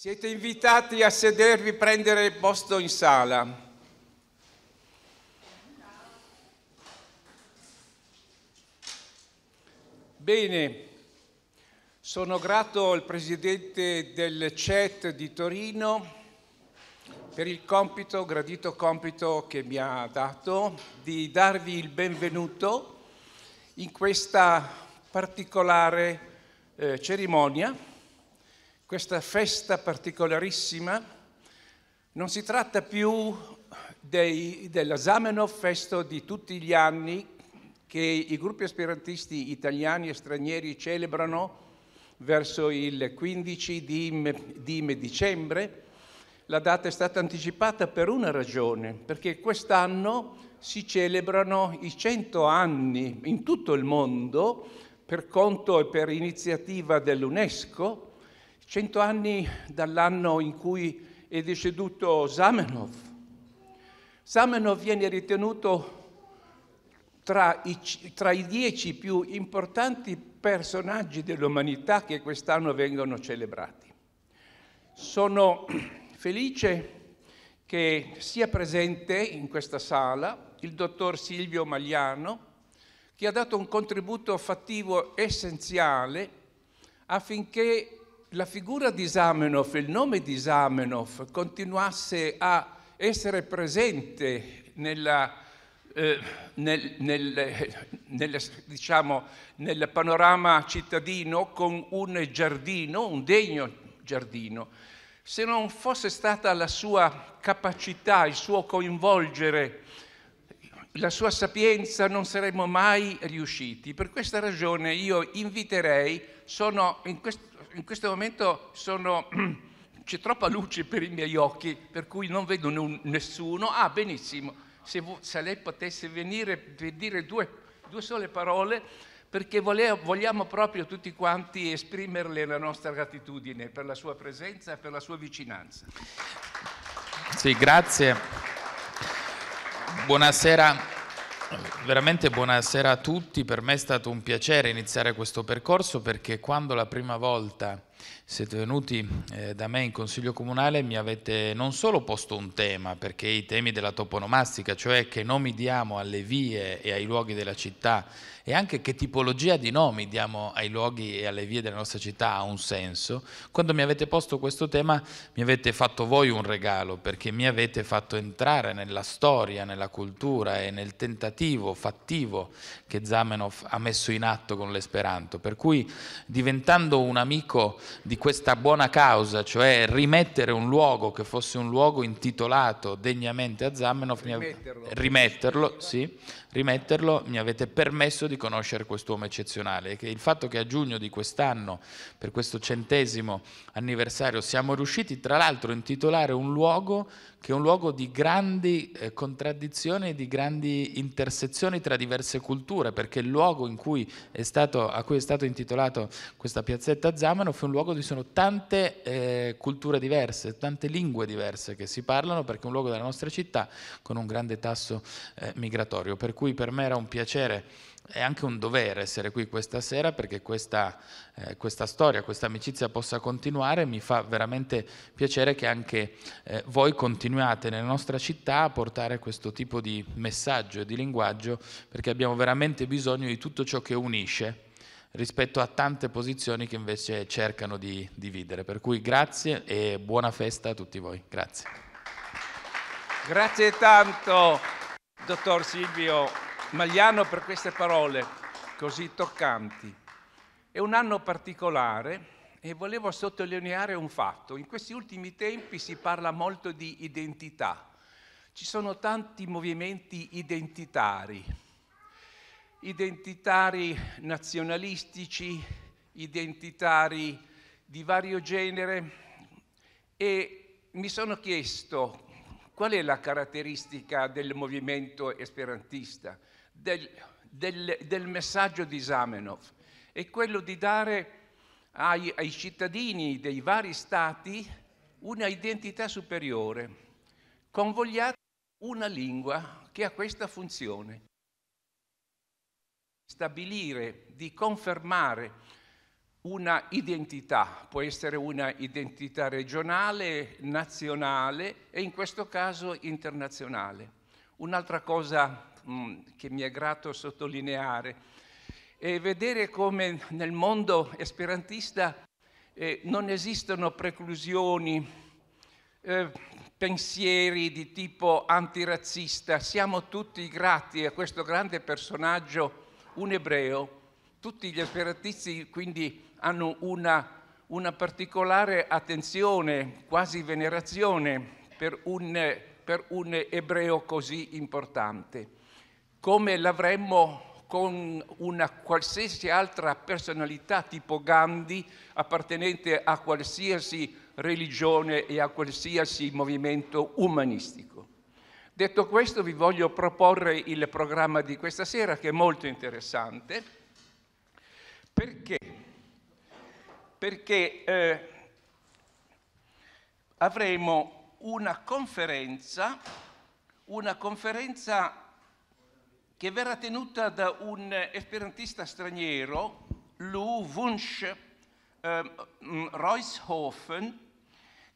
Siete invitati a sedervi, prendere posto in sala. Bene, sono grato al presidente del CET di Torino per il compito, gradito compito che mi ha dato di darvi il benvenuto in questa particolare eh, cerimonia questa festa particolarissima, non si tratta più dei, della Zamenhof Festo di tutti gli anni che i gruppi esperantisti italiani e stranieri celebrano verso il 15 di, di dicembre. La data è stata anticipata per una ragione, perché quest'anno si celebrano i 100 anni in tutto il mondo per conto e per iniziativa dell'UNESCO Cento anni dall'anno in cui è deceduto Zamenhof. Zamenhof viene ritenuto tra i, tra i dieci più importanti personaggi dell'umanità che quest'anno vengono celebrati. Sono felice che sia presente in questa sala il dottor Silvio Magliano, che ha dato un contributo fattivo essenziale affinché la figura di Zamenhof, il nome di Zamenhof continuasse a essere presente nella, eh, nel, nel, nel, diciamo, nel panorama cittadino con un giardino, un degno giardino, se non fosse stata la sua capacità, il suo coinvolgere, la sua sapienza non saremmo mai riusciti. Per questa ragione io inviterei, sono in questo in questo momento sono, c'è troppa luce per i miei occhi, per cui non vedo nessuno. Ah, benissimo, se, se lei potesse venire per dire due, due sole parole, perché volevo, vogliamo proprio tutti quanti esprimerle la nostra gratitudine per la sua presenza e per la sua vicinanza. Sì, grazie. Buonasera Veramente buonasera a tutti, per me è stato un piacere iniziare questo percorso perché quando la prima volta siete venuti eh, da me in Consiglio Comunale mi avete non solo posto un tema, perché i temi della toponomastica, cioè che nomi diamo alle vie e ai luoghi della città e anche che tipologia di nomi diamo ai luoghi e alle vie della nostra città ha un senso, quando mi avete posto questo tema mi avete fatto voi un regalo, perché mi avete fatto entrare nella storia, nella cultura e nel tentativo fattivo che Zamenhof ha messo in atto con l'esperanto, per cui diventando un amico di questa buona causa, cioè rimettere un luogo che fosse un luogo intitolato degnamente a Zamenhof, rimetterlo, mi, rimetterlo, sì, rimetterlo, mi avete permesso di conoscere quest'uomo eccezionale. Che il fatto che a giugno di quest'anno, per questo centesimo anniversario, siamo riusciti tra l'altro a intitolare un luogo che è un luogo di grandi eh, contraddizioni, di grandi intersezioni tra diverse culture, perché il luogo cui stato, a cui è stato intitolato questa piazzetta Zamano fu un luogo dove sono tante eh, culture diverse, tante lingue diverse che si parlano, perché è un luogo della nostra città con un grande tasso eh, migratorio, per cui per me era un piacere è anche un dovere essere qui questa sera perché questa, eh, questa storia, questa amicizia possa continuare. Mi fa veramente piacere che anche eh, voi continuate nella nostra città a portare questo tipo di messaggio e di linguaggio perché abbiamo veramente bisogno di tutto ciò che unisce rispetto a tante posizioni che invece cercano di dividere. Per cui grazie e buona festa a tutti voi. Grazie. Grazie tanto, dottor Silvio Magliano per queste parole così toccanti. È un anno particolare e volevo sottolineare un fatto. In questi ultimi tempi si parla molto di identità. Ci sono tanti movimenti identitari, identitari nazionalistici, identitari di vario genere e mi sono chiesto qual è la caratteristica del movimento esperantista del, del, del messaggio di Zamenhof è quello di dare ai, ai cittadini dei vari stati una identità superiore, convogliata una lingua che ha questa funzione, stabilire, di confermare una identità, può essere una identità regionale, nazionale e in questo caso internazionale. Un'altra cosa Mm, che mi è grato sottolineare e vedere come nel mondo esperantista eh, non esistono preclusioni, eh, pensieri di tipo antirazzista. Siamo tutti grati a questo grande personaggio, un ebreo. Tutti gli esperantisti quindi hanno una, una particolare attenzione, quasi venerazione, per un, per un ebreo così importante come l'avremmo con una qualsiasi altra personalità tipo Gandhi appartenente a qualsiasi religione e a qualsiasi movimento umanistico. Detto questo vi voglio proporre il programma di questa sera che è molto interessante perché, perché eh, avremo una conferenza, una conferenza che verrà tenuta da un esperantista straniero, Lou Wunsch eh, Reushofen,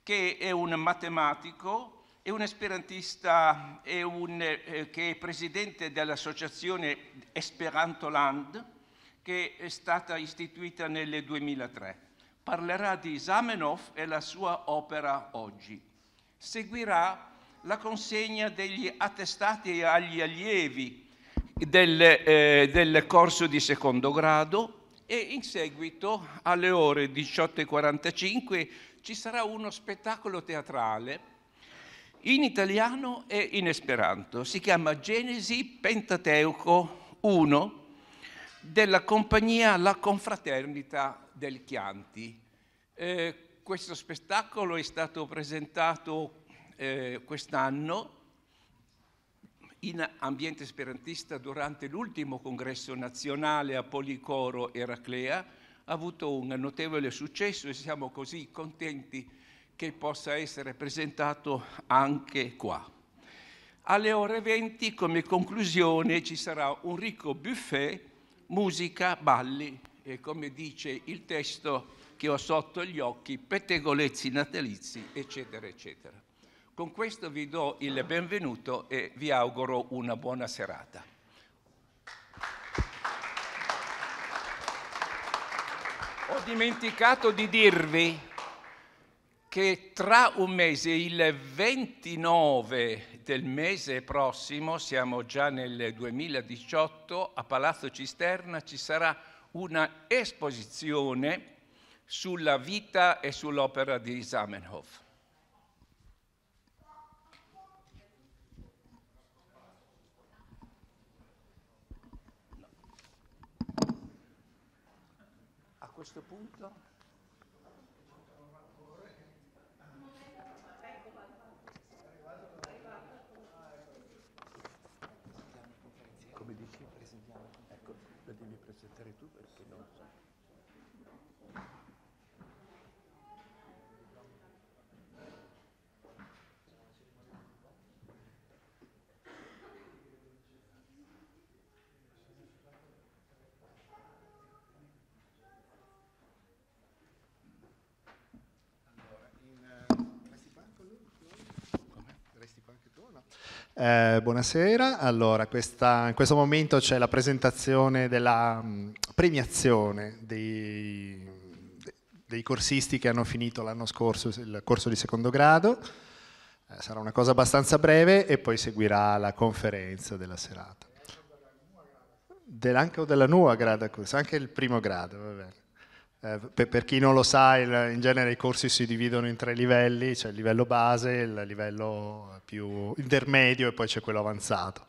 che è un matematico e un esperantista è un, eh, che è presidente dell'associazione Esperantoland che è stata istituita nel 2003. Parlerà di Zamenhof e la sua opera oggi. Seguirà la consegna degli attestati agli allievi del, eh, del corso di secondo grado e in seguito alle ore 18.45 ci sarà uno spettacolo teatrale in italiano e in esperanto. Si chiama Genesi Pentateuco 1 della compagnia La Confraternita del Chianti. Eh, questo spettacolo è stato presentato eh, quest'anno in ambiente sperantista durante l'ultimo congresso nazionale a Policoro Eraclea ha avuto un notevole successo e siamo così contenti che possa essere presentato anche qua. Alle ore 20 come conclusione ci sarà un ricco buffet, musica, balli e come dice il testo che ho sotto gli occhi, pettegolezzi natalizi, eccetera, eccetera. Con questo vi do il benvenuto e vi auguro una buona serata. Ho dimenticato di dirvi che tra un mese, il 29 del mese prossimo, siamo già nel 2018, a Palazzo Cisterna ci sarà una esposizione sulla vita e sull'opera di Zamenhof. questo punto? Come dici? Presentiamo. Ecco, la devi presentare tu perché non so. Eh, buonasera, allora questa, in questo momento c'è la presentazione della mh, mm, premiazione dei, dei, corsisti che hanno finito l'anno scorso il corso di secondo grado, eh, sarà una cosa abbastanza breve e poi seguirà la conferenza della serata. Del, anche della nuova grada anche il primo grado, va bene. Eh, per, per, chi non lo sa, il, in genere i corsi si dividono in tre livelli, c'è cioè il livello base, il livello più intermedio e poi c'è quello avanzato.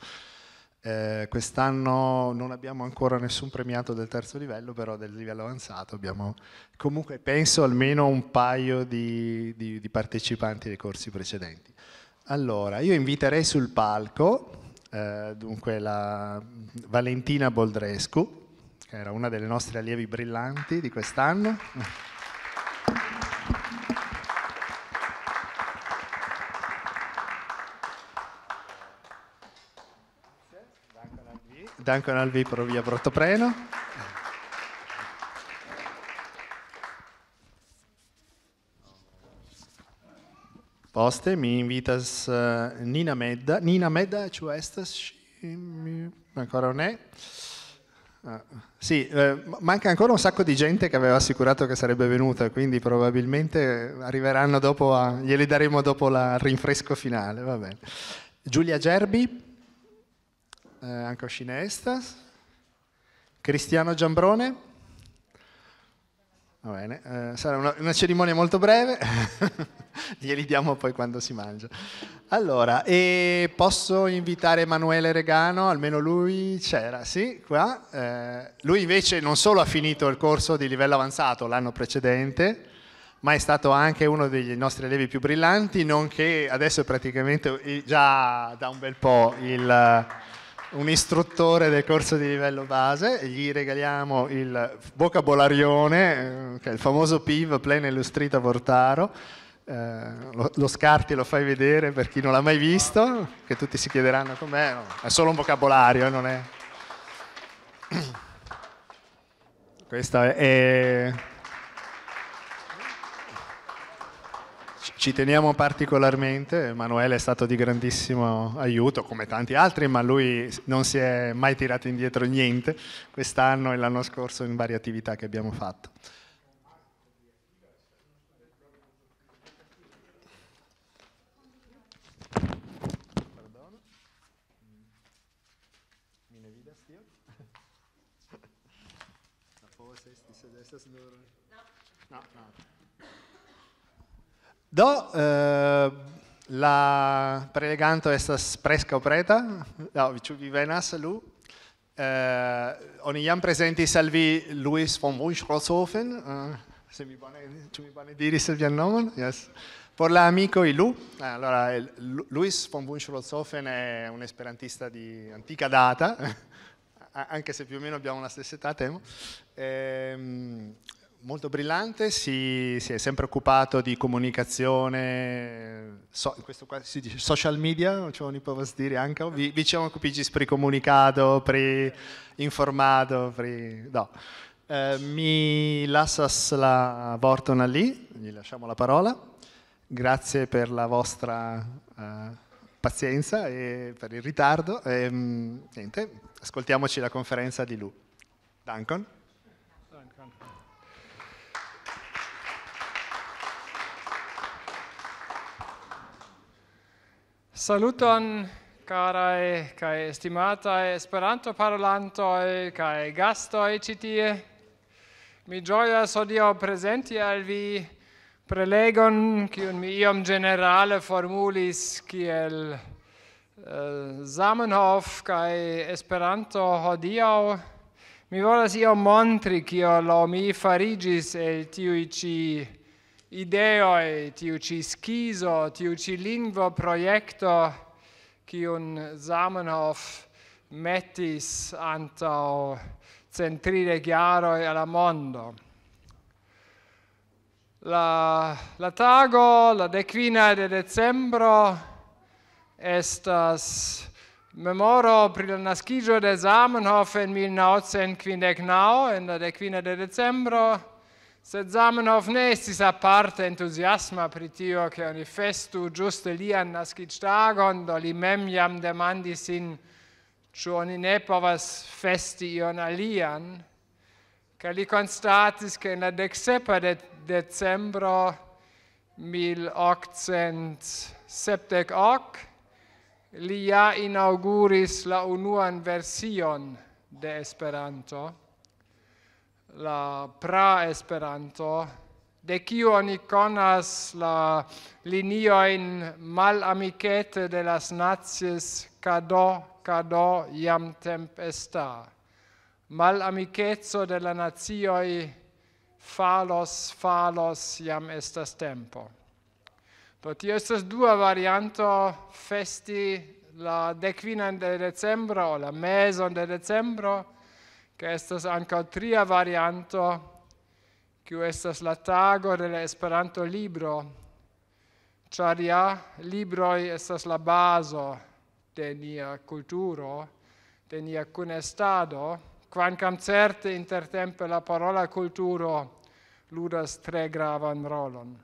Eh, quest'anno non abbiamo ancora nessun premiato del terzo livello, però del livello avanzato abbiamo comunque penso almeno un paio di, di, di partecipanti dei corsi precedenti. Allora, io inviterei sul palco eh, dunque la Valentina Boldrescu, che era una delle nostre allievi brillanti di quest'anno. Duncan Alvi, Provia Brottopreno. Poste, mi invitas eh, Nina Medda. Nina Medda, ĉu estas ŝi? Ancora ne sì, eh, manca ancora un sacco di gente che aveva assicurato che sarebbe venuta, quindi probabilmente arriveranno dopo, a, glieli daremo dopo il rinfresco finale, va bene. Giulia Gerbi, eh, anche cineasta, Cristiano Giambrone, Va bene, eh, sarà una, una, cerimonia molto breve, glieli diamo poi quando si mangia. Allora, posso invitare Emanuele Regano, almeno lui c'era, sì, qua. Eh, lui invece non solo ha finito il corso di livello avanzato l'anno precedente, ma è stato anche uno dei nostri allievi più brillanti, nonché adesso è praticamente eh, già da un bel po' il un istruttore del corso di livello base e gli regaliamo il vocabolarione, eh, che è il famoso PIV, Plena Illustrita Vortaro. Eh, lo, lo, scarti lo fai vedere per chi non l'ha mai visto, che tutti si chiederanno com'è, no, è solo un vocabolario, non è... Questa è Ci teniamo particolarmente, Emanuele è stato di grandissimo aiuto, come tanti altri, ma lui non si è mai tirato indietro niente quest'anno e l'anno scorso in varie attività che abbiamo fatto. Do eh, la preleganto estas preskaŭ preta, no, ĉu vi venas, Lu? Eh, oni jam prezentis al vi Luis von Wunsch-Rotzhofen, eh, se mi bone, ĉu mi bone diris vian nomon? Yes. Por la amico Ilu, allora, Luis von Wunsch-Rotzhofen è un esperantista di antica data, anche se più o meno abbiamo la stessa età, temo. Ehm, molto brillante, si, si, è sempre occupato di comunicazione, so, questo qua si dice social media, ce ne posso dire anche, oh, vi, vi siamo occupati per comunicato, pre informato, per... No. Eh, mi lascias la Bortona lì, gli lasciamo la parola, grazie per la vostra eh, pazienza e per il ritardo, e, ehm, niente, ascoltiamoci la conferenza di Lu. Duncan. Saluton carae kai estimata esperanto parolanto kai gasto ĉi mi joya sodio presenti al vi prelegon kiu mi iom generale formulis kiel eh, zamenhof kai esperanto hodiaŭ mi volas io montri kiu lo mi farigis el tiu ideoi, tiu ci schizo, tiu ci lingvo proiecto, cion Zamenhof metis antau centride chiaroi alla mondo. La, la tago, la decina de decembro, estas memoro pri la nascigio de Zamenhof en 1959, en la decina de decembro, Sed Zamenhof ne estis aparte entusiasma pri tio, che oni festu giuste lian nascit stagon, do li mem jam demandis in, cio oni ne povas festi ion alian?» ca li constatis che in la decsepa de decembro 1878 li ja inauguris la unuan version de Esperanto, la pra esperanto de kiu oni konas la linio en mal amikete de las nazis kado kado jam tempesta mal amikezo de la nazioi falos falos jam estas tempo do tio estas dua varianto festi la decvinan de decembro o la meson de decembro che estas anca tria varianto che estas la tago del esperanto libro charia libro estas la baso de nia culturo de nia conestado quancam certe intertempe la parola culturo ludas tre gravan rolon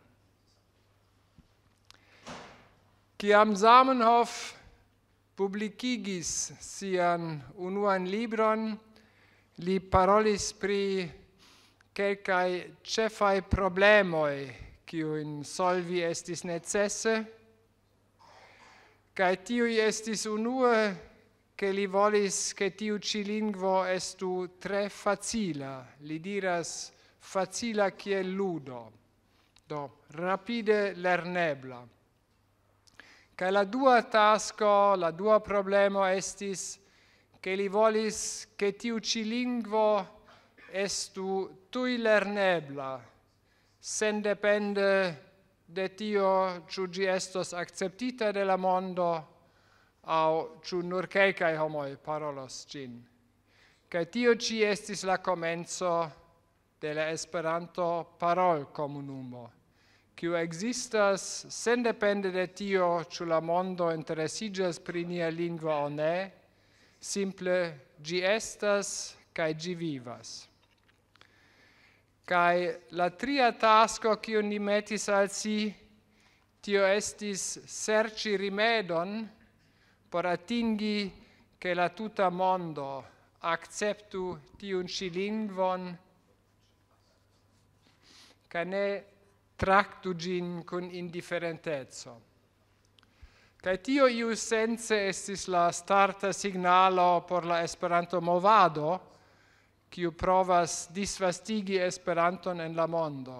Kiam Zamenhof publicigis sian unuan libron, li parolis pri quelcae cefae problemoi ciuin solvi estis necesse, cae tiui estis unue che li volis che tiu ci lingvo estu tre facila, li diras facila kiel ludo, do rapide lernebla. Cae la dua tasco, la dua problemo estis che li volis che tiu ci linguo estu tui lernebla, sen depende de tio ciu gi estos acceptita de la mondo, au ciu nur ceicai homoi parolos cin. Che tiu ci estis la comenzo de la esperanto parol comunumo, quiu existas sen depende de tio ciu la mondo interesiges prinia lingua o ne, simple gi estas kai gi vivas kai la tria tasko ki oni metis al si tio estis serci rimedon por atingi che la tuta mondo acceptu tiun ci lingvon ca ne tractu gin con indifferentezzo. Kai tio iu sense estis la starta signalo por la Esperanto movado, kiu provas disvastigi Esperanton en la mondo.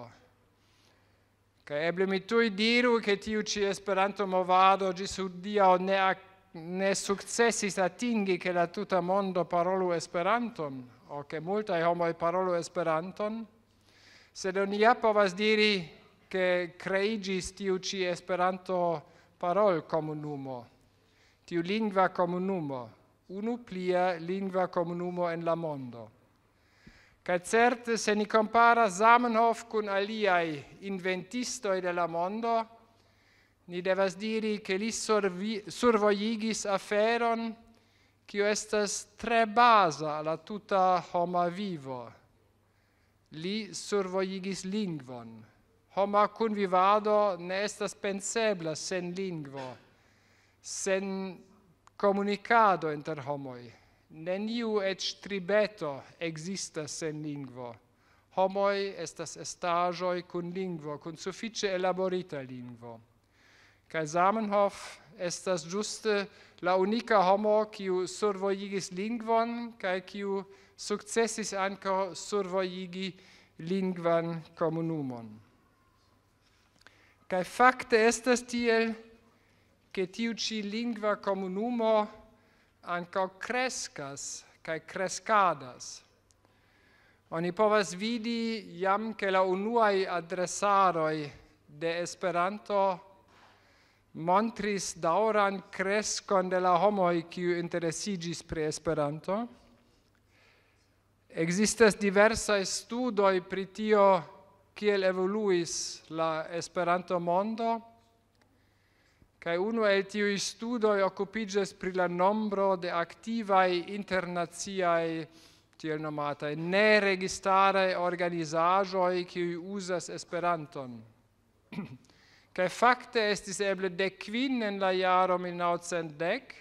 Kaj eble mi tu diru, ke tiu ci Esperanto movado ĝis ne ne sukcesis atingi ke la tuta mondo parolu Esperanton, o ke multaj homoj parolu Esperanton, sed oni ja povas diri, ke kreiĝis tiu ci Esperanto movado parol como tiu lingua como unu plia lingua como en la mondo. Ca certe, se ni compara Zamenhof cun aliai inventistoi de la mondo, ni devas diri che li survojigis aferon cio estes tre basa la tuta homa vivo. Li survojigis lingvon, Homa convivado ne estas pensebla sen lingvo, sen comunicado inter homoi. Neniu et tribeto existas sen lingvo. Homoi estas estajoi cun lingvo, cun suffice elaborita lingvo. Kai Zamenhof estas juste la unica homo qui survojigis lingvon kai qui successis anko survojigi lingvan komunumon. Cae facte estes tiel che tiu ci lingva communumum ancau crescas cae crescadas. Oni povas vidi jam cae la unua adresaro de Esperanto montris dauran crescon de la homoi quiu interesigis pre Esperanto. Existes diversae studoi pritio kiel evoluis la esperanto mondo kaj unu el tiu studo okupiĝas pri la nombro de aktivaj internaciaj tiel nomata ne registara organizaĵo uzas esperanton kaj fakte estis eble de kvin en la jaro 1910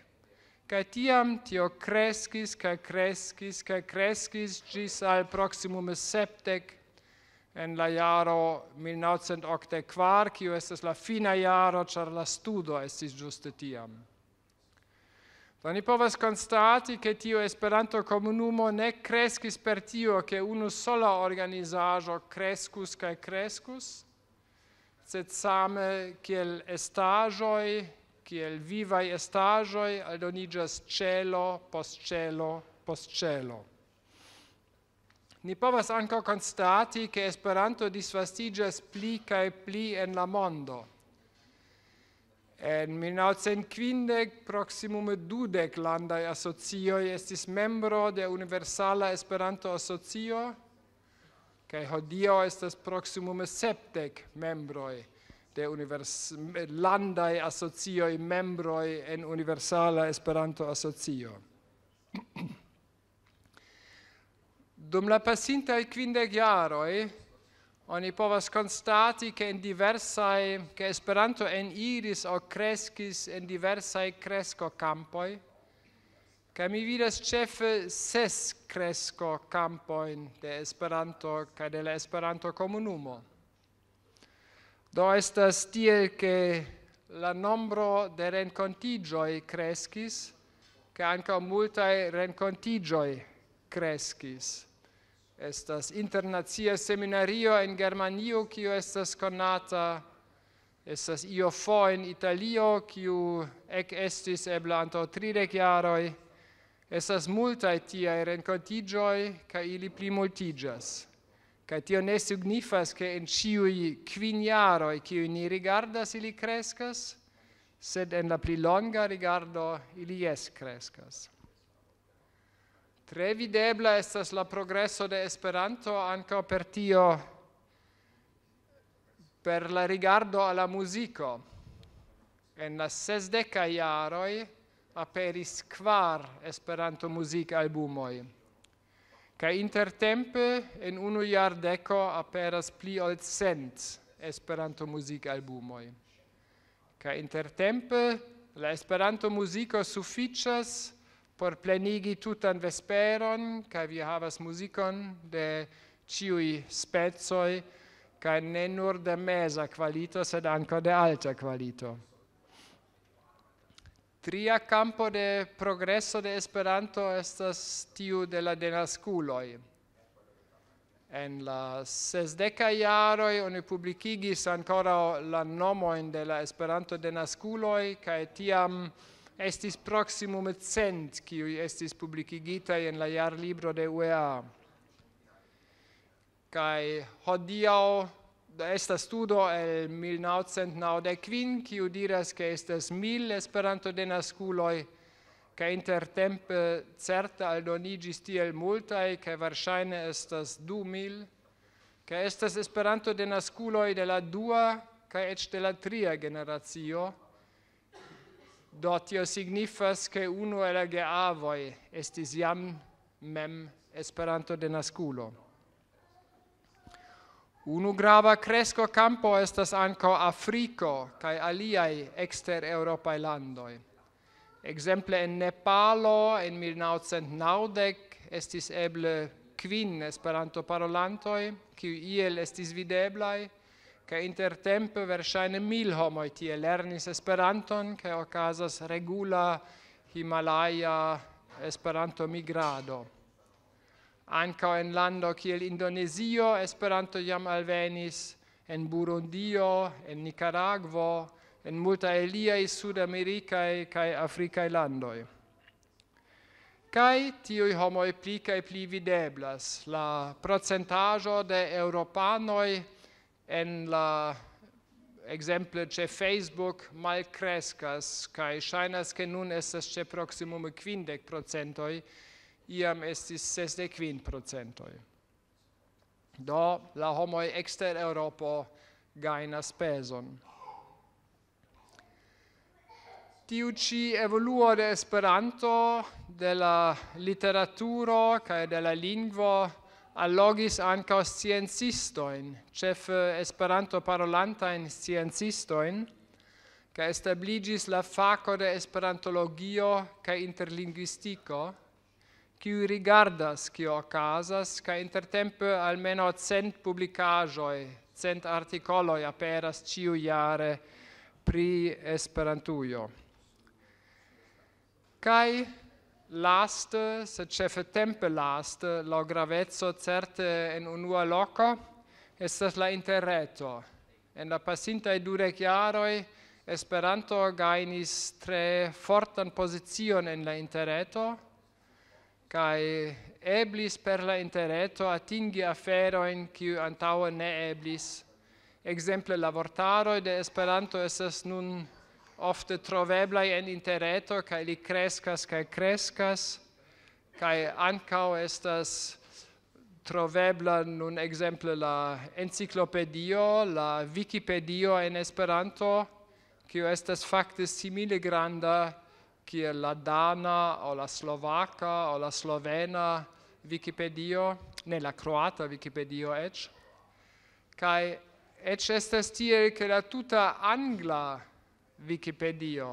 Kaj tiam tio kreskis, kaj kreskis, kaj kreskis, cis al proximum septec en la iaro 1984, quio estes la fina iaro, char la studo estis giuste tiam. Da ni povas constati che tio esperanto comunumo ne crescis per tio che uno sola organizajo crescus cae crescus, sed same ciel estagioi, ciel vivai estagioi, aldonigas celo, post celo, post celo ni povas anka konstati ke Esperanto disvastigas pli cae pli en la mondo. En 1950 proximum dudek landaj asocioj estis membro de Universala Esperanto Asocio cae hodio estas proximum septek membroj de univers landaj asocioj membroj en Universala Esperanto Asocio. Dum la pacienta e quinde giaro, e oni povas constati che in diversai, che esperanto en iris o crescis en diversai cresco campoi, che mi vidas cefe ses cresco campoi de esperanto, che de la esperanto comunumo. Do estas tie che la nombro de rencontigioi crescis, che anca multae rencontigioi Crescis estas internacia seminario en Germanio, kio estas konata, estas io fo en Italio, kio ec estis ebla anto tridec jaroi, estas multae tiae rencontigioi, ca ili pli multigias. Ca tio ne signifas, ca en ciui quin jaroi, kio ni rigardas ili crescas, sed en la pli longa rigardo ili es crescas. Tre videbla estas la progresso de Esperanto anca per tio per la rigardo alla musico. En la sesdeca iaroi aperis quar Esperanto music albumoi. Ca intertempe en unu iar deco aperas pli ol cent Esperanto music albumoi. Ca intertempe la Esperanto musico sufficias por plenigi tutan vesperon, kai vi havas musikon de ciui spezoi, kai ne nur de mesa qualito, sed anco de alta qualito. Tria campo de progresso de esperanto estas tiu de la denasculoi. En la sesdeca iaroi oni publicigis ancora la nomoin de la esperanto denasculoi, kai tiam estis proximum cent qui estis publicigita in la iar libro de UEA. Kai hodiao da esta studo el 1995 qui diras che estas mil esperanto de nasculoi ca intertempe certa aldonigis tiel multae, ca varsaine estas du mil, ca estas esperanto de nasculoi de la dua, ca ecce de la tria generatio, do tio signifas che uno era ge avoi estis iam mem esperanto de nasculo. Unu grava cresco campo estas anco Afriko kai aliai exter Europa landoi. Exemple en Nepalo en 1990 estis eble quin esperanto parolantoi, qui iel estis videblai, ca inter tempe versaine mil homoi tie lernis Esperanton, ca ocasas regula Himalaya Esperanto migrado. Anca en lando ciel Indonesio Esperanto jam alvenis, en Burundio, en Nicaragua, en multa eliai Sud-Americae cae Africae landoi. Cae tiui homoi pli pli videblas. La procentajo de Europanoi en la exemple ce Facebook mal crescas kai shinas ke nun es das ce proximum quindec procentoi iam es dis 65 procentoi do la homoi exter europa gainas peson tiu ci evoluo de esperanto de la literaturo cae de la lingvo allogis anca sciencistoin, cef eh, esperanto parolantain sciencistoin, ca establigis la faco de esperantologio ca interlinguistico, qui rigardas cio casas, ca intertempe almeno cent publicajoi, cent articoloi aperas ciu iare pri esperantuio. Cai last, se cefe tempe last, la gravezzo certe en unua loco, estes la interreto. En la passinta e dure chiaroi, Esperanto gainis tre fortan posizion en la interreto, kai eblis per la interreto atingi aferoin kiu antaŭe ne eblis. Ekzemple la vortaroj de Esperanto estas nun ofte troveblai en interreto, cae li crescas, cae crescas, cae ancao estas trovebla nun exemple la enciclopedio, la Wikipedia en Esperanto, kiu estas fakte simile granda cia la dana o la slovaka o la slovena Wikipedia, ne la croata Wikipedia ecz. Kai ecz estas tiel, ke la tuta angla Wikipedia.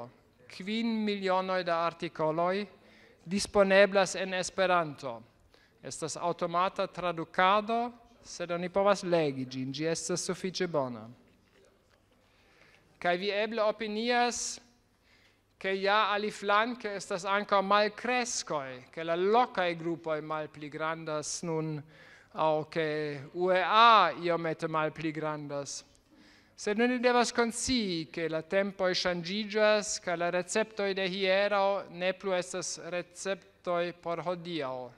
Quin milionoi da articoloi disponeblas en Esperanto. Estas automata traducado, sed oni povas legi gin, gi est suffice bona. Cai vi eble opinias che ja ali flanke estas anca mal crescoi, che la loca e gruppo mal pli grandas nun, au che UEA io mette mal pli grandas. Se non ne devas consi che la tempo e changigias ca la recepto de hiero ne plu estas recepto por hodio.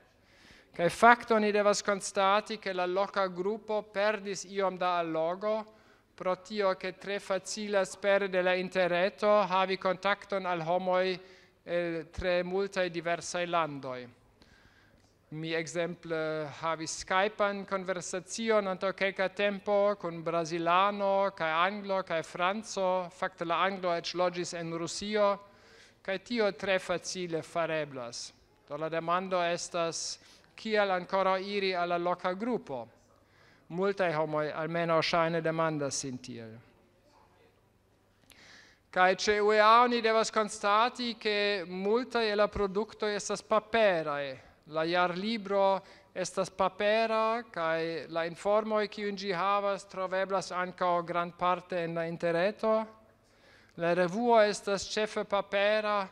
Ca facto ne devas constati che la loca gruppo perdis iom da allogo pro tio che tre facila sper de la interreto havi contacton al homoi el tre multai diversa landoi mi exemple havis Skype an conversazion anto to tempo con brasilano kai anglo kai franco fakte la anglo et logis en rusio kai tio tre facile fareblas To la demando estas kiel ancora iri alla loca gruppo multa homo almeno shine demanda sintiel Kai che uauni devas constati che multa e la prodotto estas paperae, la iar libro estas papera kai la informo ki un gi havas troveblas anka grand parte en la interreto la revuo estas chefe papera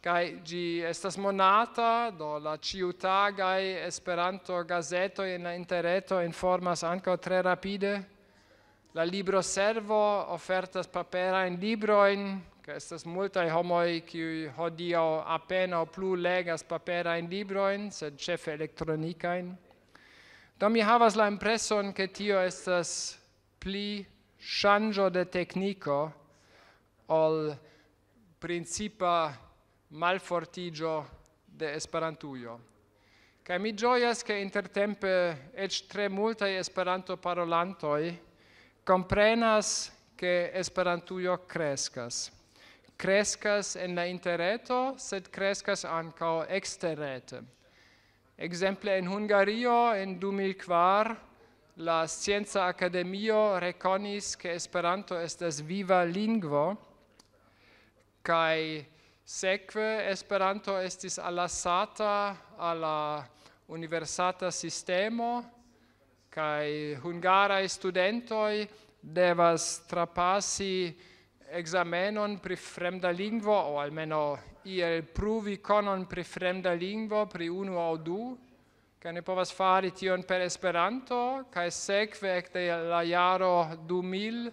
kai gi estas monata do la ciutaga esperanto gazeto en la interreto informas anka tre rapide la libro servo ofertas papera en libro en che sta molta homoi che ho dio appena plu legas papera in libro in se c'è elettronica in da mi havas la impression che tio estas pli changio de tecnico ol principa malfortigio de esperantujo Kaj mi ĝojas, ke intertempe eĉ tre multaj Esperanto-parolantoj comprenas ke Esperantujo crescas crescas in la interreto, sed crescas anca exterrete. Exemple in Hungario, in 2004, la Scienza Academio reconis che Esperanto estas viva lingua, cae seque Esperanto estis alassata alla universata sistemo, cae hungarai studentoi devas trapassi examenon pri fremda lingvo o almeno iel pruvi konon pri fremda lingvo pri unu au du ca ne povas fari tion per esperanto ca sekve ekde la jaro 2000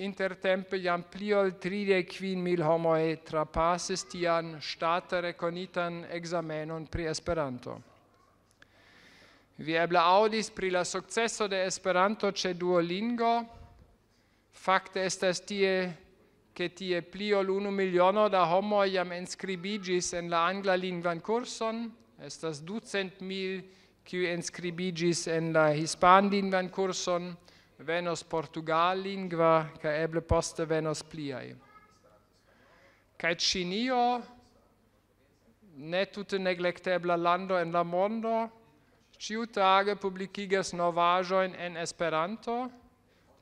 intertempe jam pli ol 35 mil homoj trapasis tian stata rekonitan examenon pri esperanto Vi eble audis pri la successo de Esperanto ce Duolingo, est est tie che tie pliol ol unu miliono da homo iam inscribigis en la angla lingvan est estas ducent mil qui inscribigis en la hispan lingvan curson, venos portugal lingva, ca eble poste venos pliai. Cae Cinio, ne tutte neglectebla lando en la mondo, ciutage publicigas novajoin en Esperanto,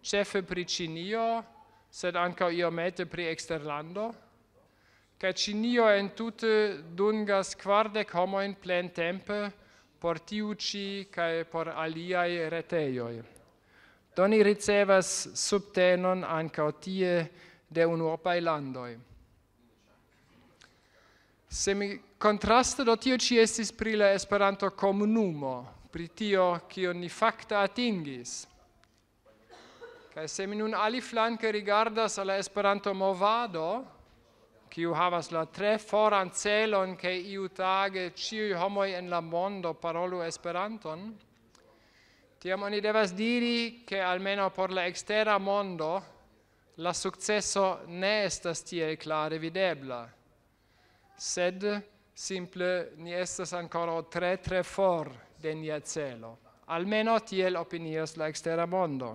cefe pri Cinio sed anca io mete pri exterlando che Cinio en tutte dungas quardec come in plen tempe por tiuci cae por aliai reteioi doni ricevas subtenon anca tie de un landoi se mi contraste do tio ci estis pri la esperanto comunumo pri tio kio ni facta atingis Kaj se mi nun ali flanke rigardas al Esperanto movado, kiu havas la tre foran celon ke iu tage ĉiuj homoj en la mondo parolu Esperanton, tiam oni devas diri ke almenaŭ por la ekstera mondo la successo ne estas tiel klare videbla. Sed simple ni estas ancora tre tre for de nia celo. Almeno tiel opinias la ekstera mondo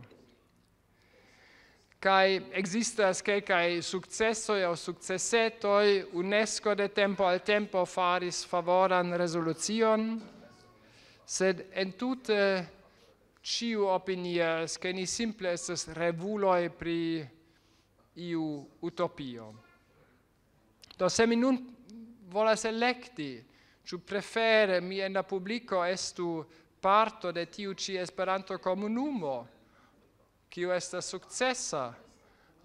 kai existas ke kai successo e successeto UNESCO de tempo al tempo faris favoran resolution sed en tutte ciu opinias ke ni simple estas revulo pri iu utopio do se mi nun volas electi ciu prefere mi en la publico estu parto de tiu ci esperanto comunumo kiu estas sukcesa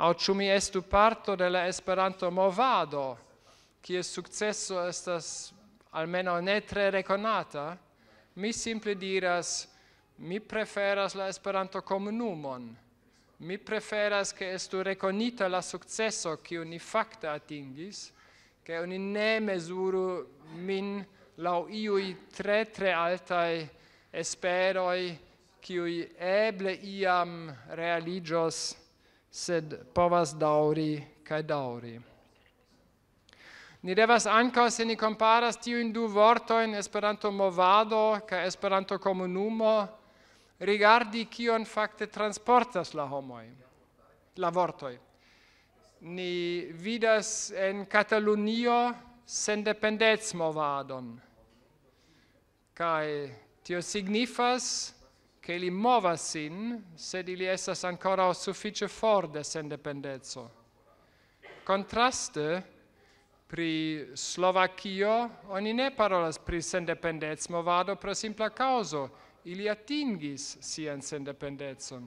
aŭ ĉu mi estu parto de la Esperanto movado kies sukceso estas almeno ne tre rekonata mi simple diras mi preferas la Esperanto komunumon mi preferas ke estu rekonita la sukceso kiu ni fakte atingis ke oni ne mezuru min laŭ iuj tre tre altaj esperoj qui eble iam realigios sed povas dauri kai dauri ni devas anka se ni comparas tiun in du vortojn in esperanto movado ka esperanto komunumo rigardi qui on fakte transportas la homoi la vortoi ni vidas en catalunio sendependezmo kaj tio signifas che li mova sin, sed ili essas ancora o suffice for de sen dependezzo. Contraste, pri Slovacchio, oni ne parolas pri sen dependez movado pro simpla causo, ili atingis sian sen dependezzon,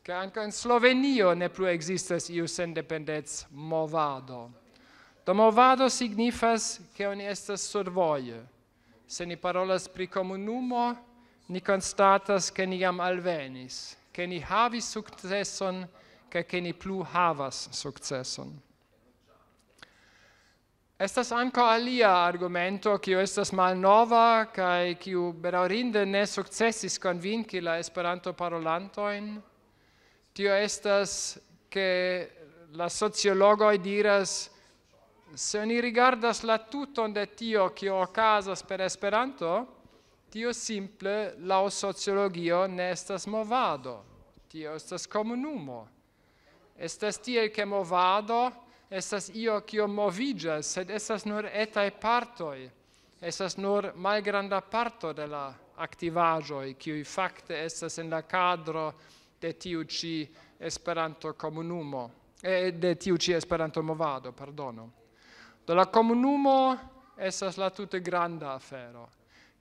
che anche in Slovenio ne plus existas iu sen dependez movado. Do movado signifas che oni estas sur voie, se ni parolas pri comunumo, ni constatas che ni am alvenis che ni havis successon che che ni plu havas successon Estas anco alia argumento, cio estas mal nova, cae cio berorinde ne successis convinci la esperanto parolantoin, tio estas che la sociologoi diras se ni rigardas la tuton de tio cio ocasas per esperanto, tio simple la ne nestas movado tio estas comunumo estas tio che movado estas io che movija sed estas nur eta e partoi estas nur malgranda parto de la activajo e che i fakte estas en la kadro de tio ci esperanto comunumo e de tio ci esperanto movado perdono de la comunumo estas la tute granda afero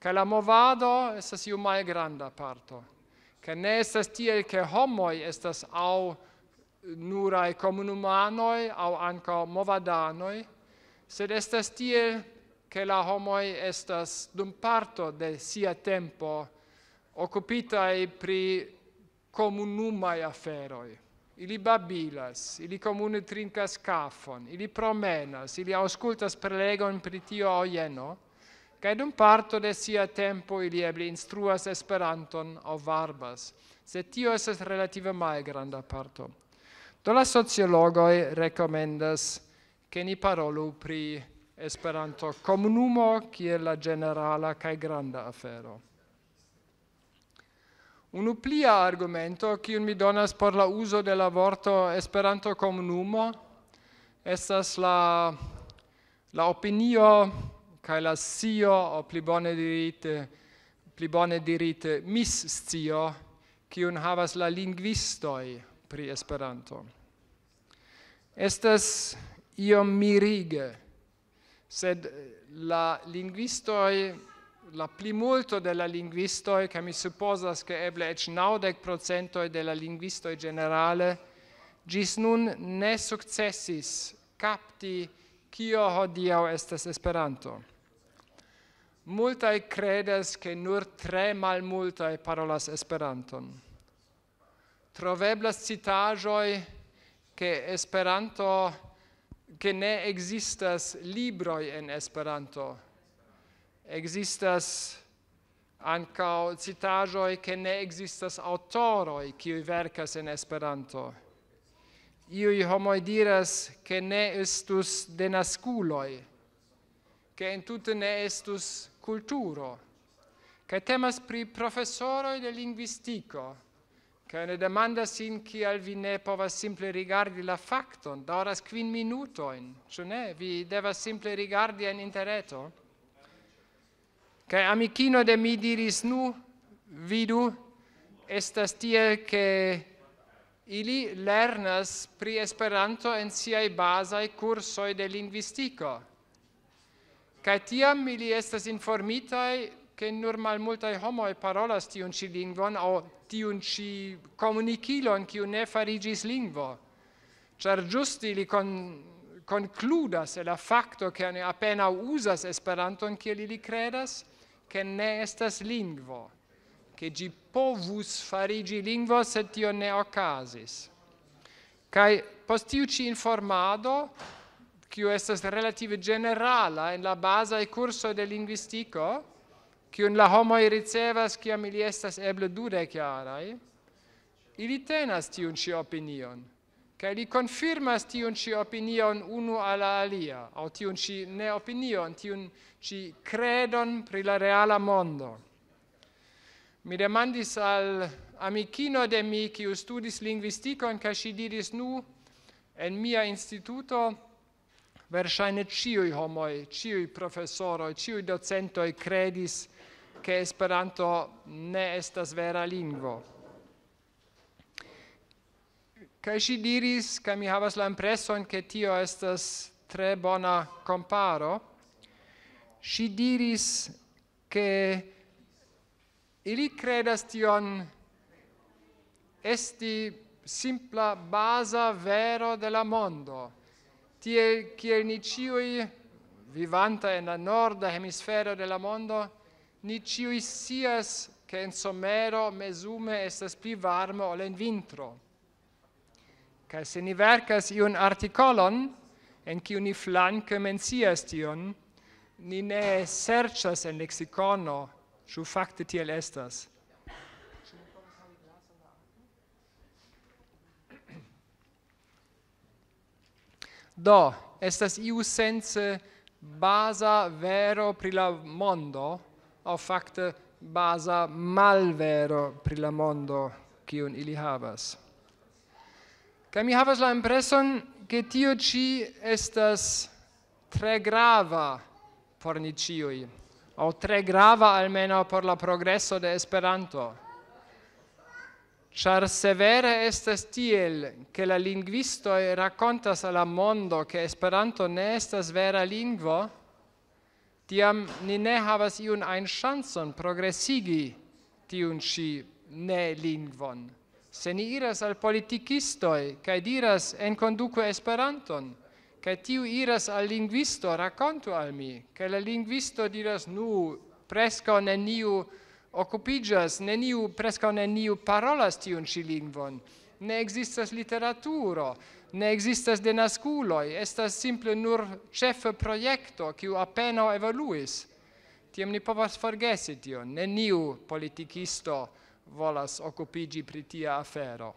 che la movado è la più grande parte, che non è il che homoi estas au nurai comunumanoi au anca movadanoi, sed estas tie che la homoi estas dum parto de sia tempo occupita pri comunumai afferoi. Ili babilas, ili comune trincas cafon, ili promenas, ili auscultas prelegon pritio tio o ieno, Kai dum parto de sia tempo ili eble instruas Esperanton aŭ varbas. Se tio estas relative malgranda parto. Do la sociologoj rekomendas ke ni parolu pri Esperanto komunumo kie la generala kaj granda afero. Unu plia argumento ki mi donas por la uso de la vorto Esperanto komunumo estas la la opinio cae la sio, o pli bone dirite, pli bone dirite, mis sio, cion havas la linguistoi pri Esperanto. Estas iom mirige, sed la linguistoi, la pli multo de la linguistoi, ca mi supposas che eble ec naudec procentoi de la linguistoi generale, gis nun ne successis capti cio hodiau estes Esperanto multae credes che nur tre mal multae parolas esperanton. Troveblas citajoi che esperanto, che ne existas libroi en esperanto. Existas ancao citajoi che ne existas autoroi qui vercas en esperanto. Iui homoi diras che ne estus denasculoi, che in tutte ne estus culturo, che temas pri profesoroj de linguistico, che ne demanda sin kial vi ne povas simple rigardi la facton, d'oras quin minutojn, ĉu ne? Vi deva simple rigardi en interreto. che amichino de mi diris nu, vidu, estas tiel che ili lernas pri Esperanto en siaj bazaj kursoj de linguistico, Kai tiam ili estas informitai, che nur mal multai homoi parolas tiun ci lingvon, o tiun ci comunicilon, ciu ne farigis lingvo. Ĉar justi ili con, concludas e la facto che ne appena usas esperanton kiel li li credas che ne estas lingvo che gi povus farigi lingvo se tio ne occasis postiu postiuci informado quio est relative generala in la base e curso de linguistico quo in la homo ricevas quia amiliestas estas eble dure chiara ili tenas ti un ci opinion kai li confirmas ti un ci opinion uno alla alia o ti un ci ne opinion ti un ci credon pri la reala mondo mi demandis al amicino de mi qui studis linguistico an ca si nu en mia instituto veršainet cioi homoi, cioi profesoroi, cioi docentoi credis che Esperanto ne estas vera lingvo. Ca si diris, kei mi havas la impreson che tio estas tre bona comparo, si diris che ili credas tion esti simpla basa vero de la mondo, tie kiel ni ciui vivanta en la norda hemisfero de la mondo, ni ciui sias che in somero mesume estes pli varmo ol en vintro. Ca se ni vercas iun articolon, en ciu ni flanque mencias tion, ni ne sercas en lexicono, su facte tiel estas, Do, estas iu sense basa vero pri la mondo, au facte basa mal vero pri la mondo cion ili havas. Ca mi havas la impreson che tio ci estas tre grava por ni cioi, o tre grava almeno por la progresso de Esperanto char severe est stiel che la linguisto e racconta sala mondo che esperanto ne est vera lingua tiam ni ne havas iun ein chanson progressigi ti un chi ne lingvon se ni iras al politikisto e diras en conduco esperanton che tiu iras al linguisto racconto al mi che la linguisto diras nu presco ne niu occupigas neniu presca neniu parolas tiun ci lingvon ne existas literaturo ne existas de nasculoi estas simple nur chef projekto kiu apena evoluis Tiem ni povas forgesi tion neniu politikisto volas occupigi pri tia afero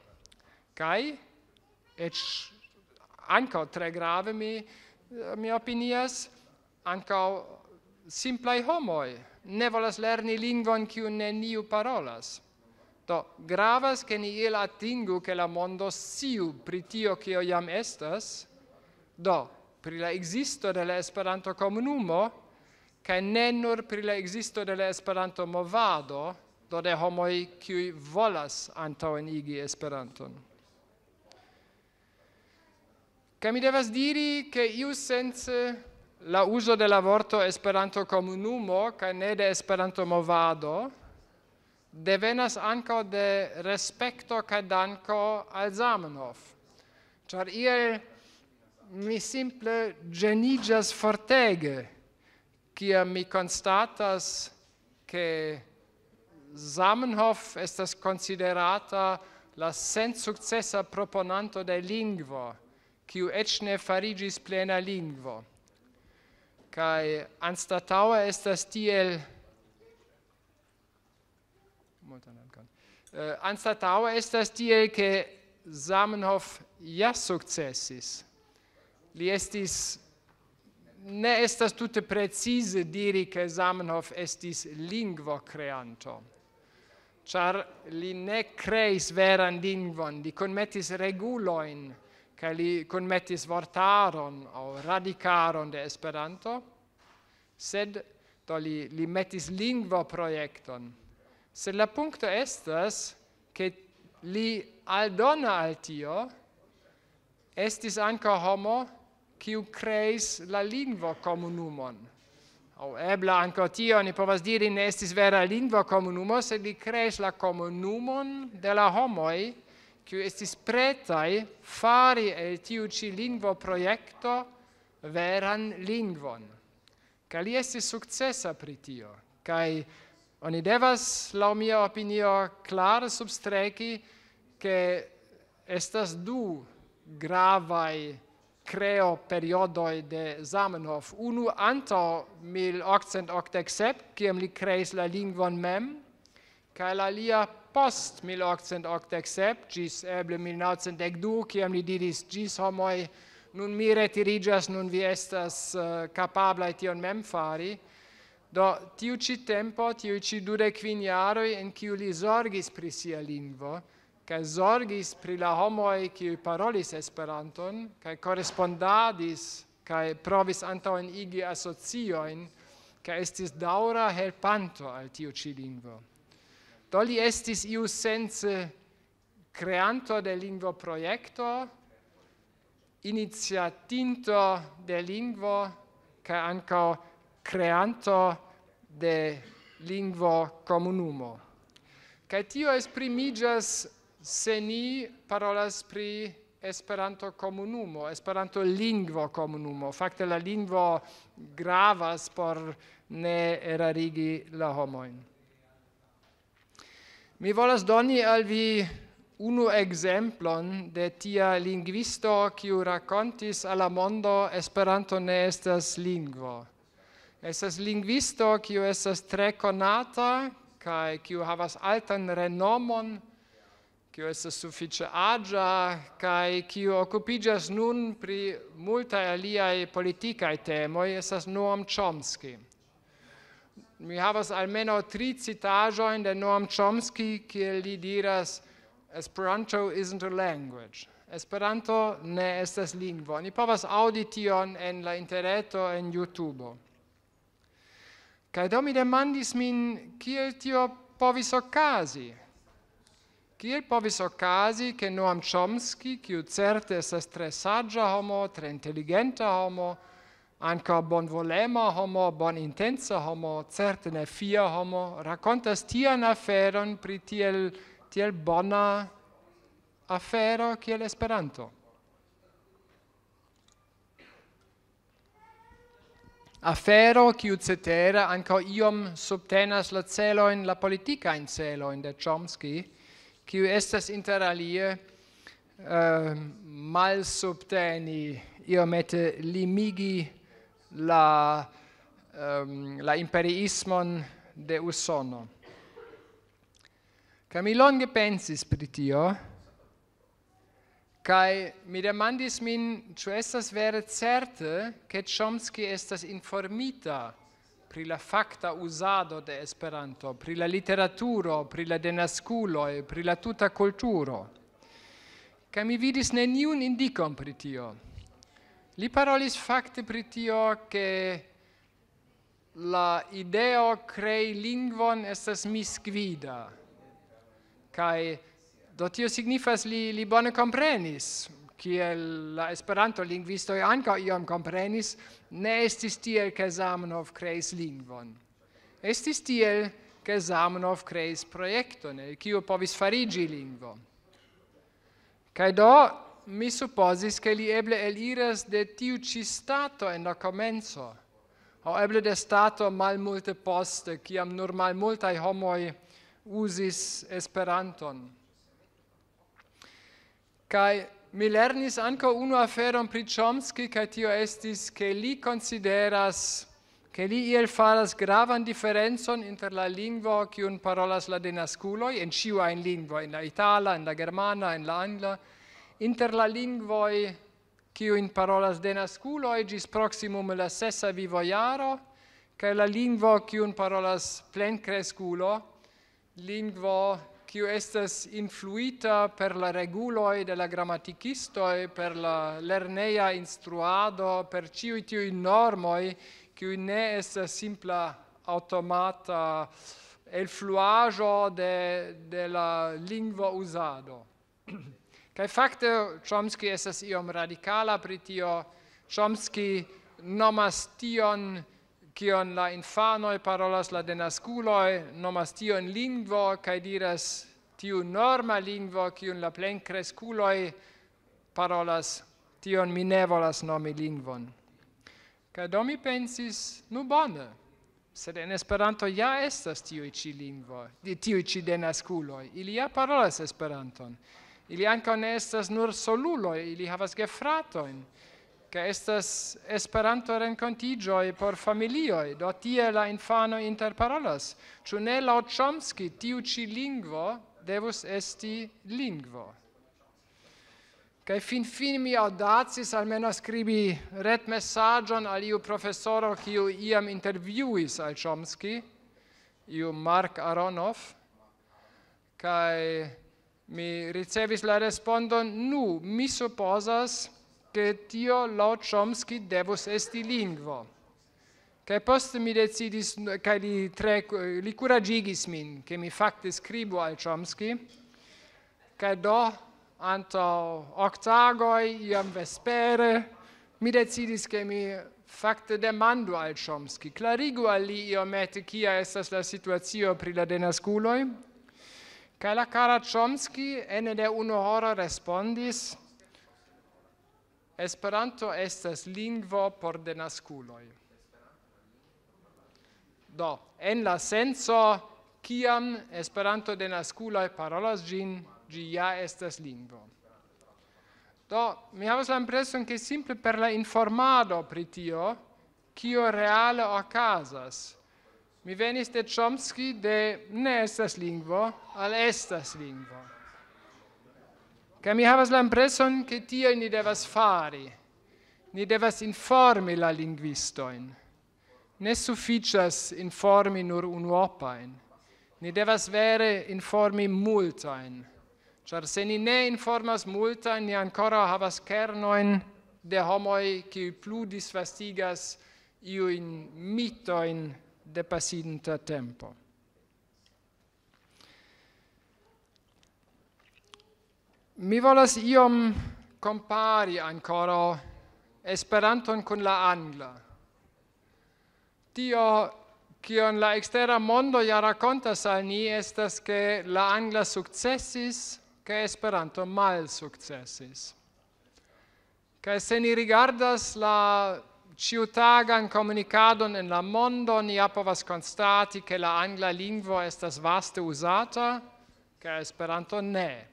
kai ech ankaŭ tre grave mi mi opinias ankaŭ simple homoi ne volas lerni lingvon kiu neniu parolas. Do gravas ke ni iel atingu ke la mondo siu pri tio kio jam estas. Do pri la ekzisto de la Esperanto komunumo kaj ne nur pri la ekzisto de la Esperanto movado, do de homoj kiu volas antaŭenigi Esperanton. Kaj mi devas diri ke iu sense la uso de la vorto esperanto komunumo kaj ne de esperanto movado devenas anko de respekto kaj danko al Zamenhof. Ĉar ie mi simple genigas fortege kia mi konstatas ke Zamenhof estas konsiderata la sen sukcesa proponanto de lingvo kiu eĉ ne farigis plena lingvo kai anstataue ist das tiel montanan kann äh, eh, anstataue ist das tiel ke samenhof ja successis li estis ne estas tute precise diri ke samenhof estis lingvo creanto char li ne creis veran lingvon di conmetis reguloin kai li konmetis vortaron au radikaron de esperanto sed do li li metis lingvo projekton sed la punkto estas ke li aldona al tio estis anka homo kiu kreis la lingvo komunumon Au ebla anko tio ni povas diri ne estis vera lingvo komunumo sed li kreis la komunumon de la homoj qui estis pretai fari el tiu ci lingvo proiecto veran lingvon. Ca li estis successa pri tio. Cai oni devas, lau mia opinio, clara substreci che estas du gravai creo periodoi de Zamenhof. Unu anto 1887, ciam li creis la lingvon mem, ca la lia post 1887, gis eble 1902, ciam li didis, gis homoi, nun mi retirigas, nun vi estas uh, tion mem fari, do tiu ci tempo, tiu ci dure quiniaroi, in ciu li sorgis pri sia lingvo, ca sorgis pri la homoi ciu parolis esperanton, ca correspondadis, ca provis anta igi asocioin, ca estis daura helpanto al tiu ci lingvo. Do li estis iu sense creanto de lingvo proiecto, initiatinto de lingvo, ca anca creanto de lingvo comunumo. Ca tio esprimigas se ni parolas pri esperanto comunumo, esperanto lingvo comunumo. Facte la lingvo gravas por ne erarigi la homoin. Mi volas doni al vi unu exemplon de tia linguisto kiu racontis al la mondo Esperanto ne estas lingvo. Estas linguisto kiu estas tre konata kaj kiu havas altan renomon kiu estas sufiĉe aĝa kaj kiu okupiĝas nun pri multaj aliaj politikaj temoj estas Noam Chomsky mi havas almeno tri citajo in de Noam Chomsky kiel li diras Esperanto isn't a language. Esperanto ne estas lingvo. Ni povas audi tion en la interreto en YouTube. Kaj do mi demandis min kiel tio povis okazi. Kiel povis okazi ke Noam Chomsky, kiu certe estas tre saĝa homo, tre inteligenta homo, Anca bon volema homo, bon intensa homo, certe ne fia homo, racontas tian aferon pri tiel, tiel bona afero kiel esperanto. Afero kiu cetera anca iom subtenas la in la politica in in de Chomsky, kiu estes inter alie uh, eh, mal subteni iomete limigi la um, la imperiismon de usono kam i longe pensis pri tio kai mi demandis min ĉu estas vere certe ke chomsky estas informita pri la fakta uzado de esperanto pri la literaturo pri la denaskulo e pri la tuta kulturo kam mi vidis neniun indikon pri tio Li parolis facte pritio che la ideo crei lingvon estes mis gvida. Cai, do tio signifas li, li bone comprenis, che la esperanto lingvisto e anca iom comprenis, ne estis tiel che Zamenhof creis lingvon. Estis tiel che Zamenhof creis proiecto, ne, cio povis farigi lingvo. Cai do, mi supposis che li eble el iras de tiu ci stato en la comenzo, o eble de stato mal multe poste, ciam nur mal multai homoi usis esperanton. Kai mi lernis anco uno aferon pri Chomsky, kai tio estis, che li consideras, che li iel faras gravan differenzon inter la lingua cion parolas la denasculoi, en ciu ein lingua, in la itala, in la germana, in la angla, inter la lingvoi quiu in parolas de nasculo e gis proximum la sessa vivo iaro, ca la lingvo quiu in parolas plen cresculo, lingvo quiu estes influita per la reguloi de la grammaticisto e per la lerneia instruado, per ciu i in normoi quiu ne est simpla automata el fluajo de, de la lingvo usado. Kai fakte Chomsky es iom radikala pritio Chomsky nomas tion kion la infanoj parolas la denaskuloj nomas tion lingvo kai diras tiu norma lingvo kion la plenkreskuloj parolas tion volas nomi lingvon kai do mi pensis nu bone sed en esperanto ja estas tiu ci lingvo tiu ĉi denaskuloj ili ja parolas esperanton Ili ancon estas nur solulo, ili havas gefratoin, ca estas esperanto rencontigioi por familioi, do tie la infano interparolas. Cio ne, lau Chomsky, tiu ci lingvo devus esti lingvo. Ca fin fin mi audazis almeno scribi ret messagion al iu professoro cio iam interviuis al Chomsky, iu Mark Aronoff, ca Mi ricevis la respondon, nu, mi supposas che tio lau Chomsky devos esti lingvo. Che post mi decidis, che li, tre, li curagigis min, che mi facte scribu al Chomsky, che do, anto octagoi, iam vespere, mi decidis che mi facte demandu al Chomsky, clarigu al li iomete, kia estas la situazio pri la denasculoi, Kai la Kara Chomsky ene de uno hora respondis Esperanto estas lingvo por de Do, en la senso kiam Esperanto de parolas gin gi ja estas lingvo. Do, mi havas la impreson ke simple per la informado pri tio kio reale okazas mi venis de Chomsky de ne estas lingvo, al estas lingvo. Kaj mi havas la impreson, ke tio ni devas fari. Ni devas informi la lingvistojn. Ne sufficias informi nur unuopain. Ni devas vere informi multain. Char se ni ne informas multain, ni ancora havas kernoin de homoi, ki plu disvastigas iuin mitoin de passinta tempo. Mi volas iom compari ancora esperanton con la angla. Tio che la extera mondo ja racconta sal ni estas das che la angla successis che esperanto mal successis. Che se ni rigardas la Ciu tagan comunicadon in la mondo ni apovas constati che la angla lingua estas vaste usata, ca esperanto ne.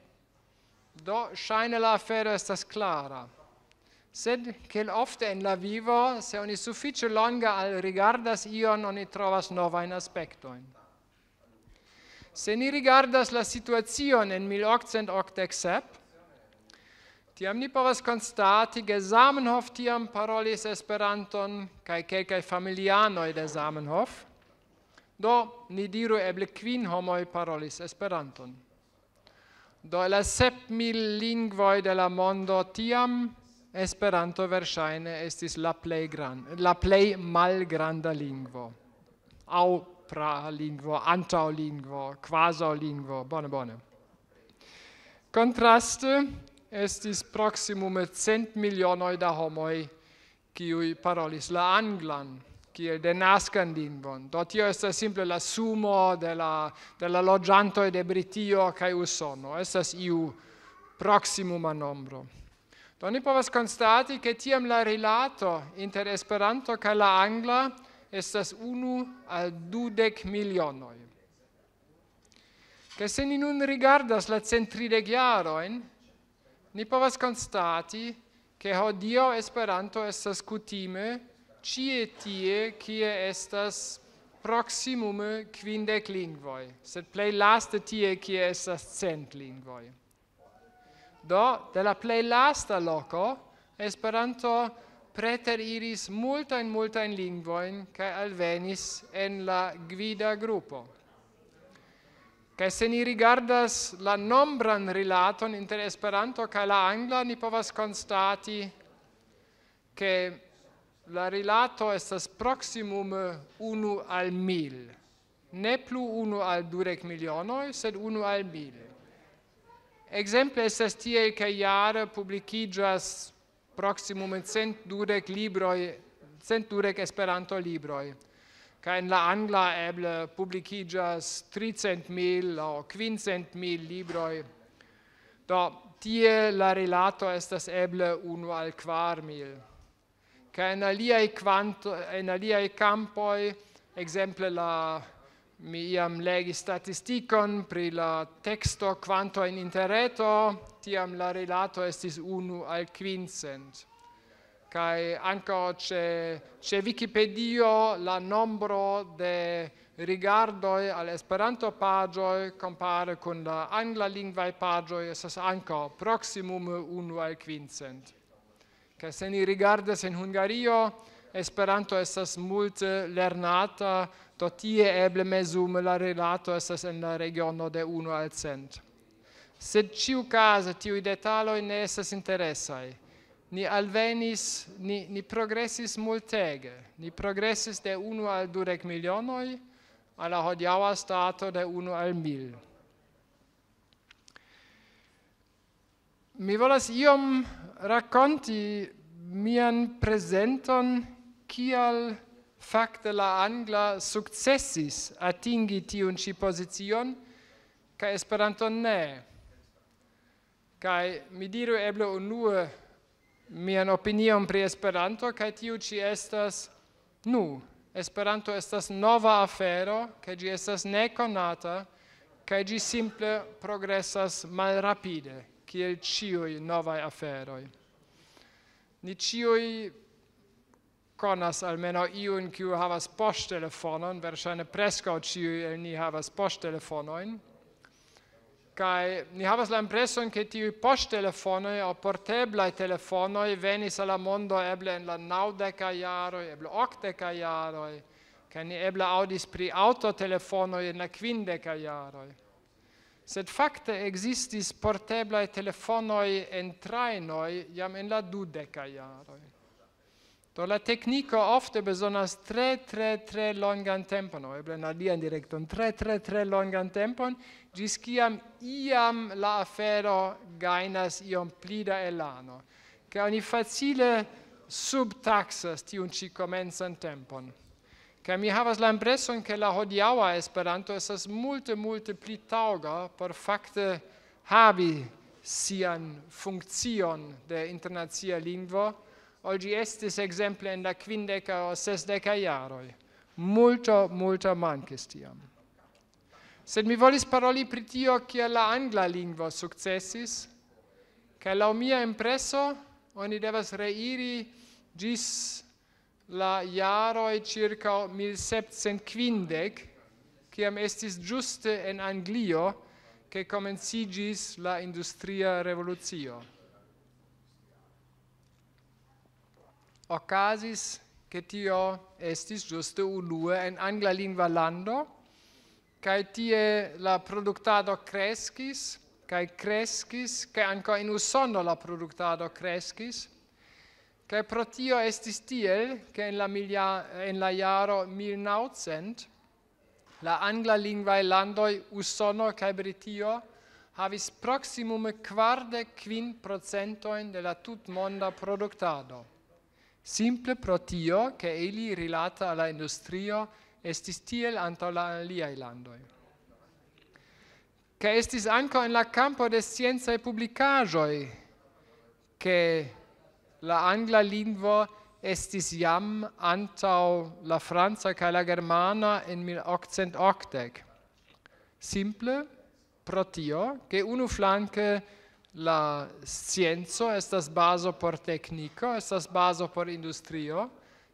Do, shaine la afero estas clara. Sed, quel ofte in la vivo, se oni suficie longa al rigardas ion, oni trovas nova in aspectoin. Se ni rigardas la situazion in 1887, Tiam ni povas konstati, ke Zamenhof tiam parolis Esperanton kaj kelkaj familianoj de Zamenhof. Do ni diru eble kvin homoj parolis Esperanton. Do la sep mil lingvoj de la mondo tiam Esperanto verŝajne estis la plej gran, la plej malgranda lingvo aŭ pralingvo, antaŭlingvo, kvazaŭlingvo, bone bone. Kontraste estis proximum et cent milionoi da homoi qui parolis la Anglan, qui de nascan lingvon. Do, tio est simple la sumo de la loggianto e de Britio cae Usono. Estas iu proximum a nombro. Do, ni povas constati che tiam la relato inter Esperanto cae la Angla estas unu al dudec milionoi. Che se ni nun rigardas la cent tridec ni povas constati che ho dio esperanto estas cutime cie tie cie estas proximum quindec lingvoi, sed plei laste tie cie estas cent lingvoi. Do, de la plei lasta loco, esperanto preter iris multain multain lingvoin cae alvenis en la guida gruppo. Kaj se ni rigardas la nombran rilaton inter Esperanto kaj la angla, ni povas konstati ke la rilato estas proximum unu al mil. Ne plu unu al durek milionoj, sed unu al mil. Exemple estes tie, ke jare publicigas proximum cent durek libroi, cent durek esperanto libroi ca in la angla eble publicigas 300.000 o 500.000 libroi, do tie la relato estas eble uno al quar mil. Ca in aliai quant, in aliai campoi, exemple la mi iam legi statisticon pri la texto quanto in interreto, tiam la relato estis uno al quincent kai anko che che wikipedia la nombro de rigardo al esperanto pagio compare con la angla lingua pagio es es anko proximum unu al quincent kai se ni rigarda sen hungario esperanto es es multe lernata do tie eble mesum la relato es es en la regiono de unu al cent Sed ciu casa tiui detaloi ne esas interessai ni alvenis ni ni progressis multege ni progressis de uno al durec milionoi alla hodiava stato de uno al mil mi volas iom racconti mian presenton kial facte la angla successis atingi tiun ci position ca esperanton ne ca mi diru eble unue mian opinion pri esperanto kaj tiu ĉi estas nu esperanto estas nova afero ke ĝi estas nekonata kaj ĝi simple progresas malrapide kiel ĉiu nova afero ni ĉiu konas almeno iun kiu havas poŝtelefonon verŝajne preskaŭ ĉiu el ni havas poŝtelefonon kai ni havas la impreson ke tiu poŝtelefono aŭ portebla telefono venis al la mondo eble en la naŭdeka jaro eble okteka jaro kai ni eble aŭdis pri aŭtotelefono en la kvindeka jaro sed fakte existis portebla telefono en traino jam in la dudeka jaro Do la tecnica ofte besonas tre, tre, tre longan tempon, eble in alien directum, tre, tre, tre longan tempon, risciam iam la afero gainas iom plida elano, ca oni facile subtaxas tiun ci comenzan tempon. Ca mi havas la impression ca la hodiaua esperanto esas multe, multe pli tauga por facte habi sian funccion de internazia lingvo, olgi estis exemple in la quindeca o sesdeca iaroi. Multo, multo mancis tiam sed mi volis paroli pri tio che la angla lingua successis che la mia impresso oni devas reiri gis la iaro e circa 1750 che am estis giuste en anglio che comencigis la industria revoluzio occasis che tio estis giuste unue en angla lingua lando cae tie la productado crescis, cae crescis, cae anco in usono la productado crescis, cae pro tio estis tiel, cae in la, milia, in la jaro 1900, la angla lingvae landoi usono cae britio havis proximum quarde quin de la tut monda productado. Simple pro tio, cae eli rilata alla industrio, estis tiel anto la aliai landoi. Ca estis anco in la campo de scienza e publicajoi, che la angla lingua estis jam antau la franca ca la germana in 1880. Simple, pro tio, che unu flanque la scienzo estas baso por tecnico, estas baso por industrio,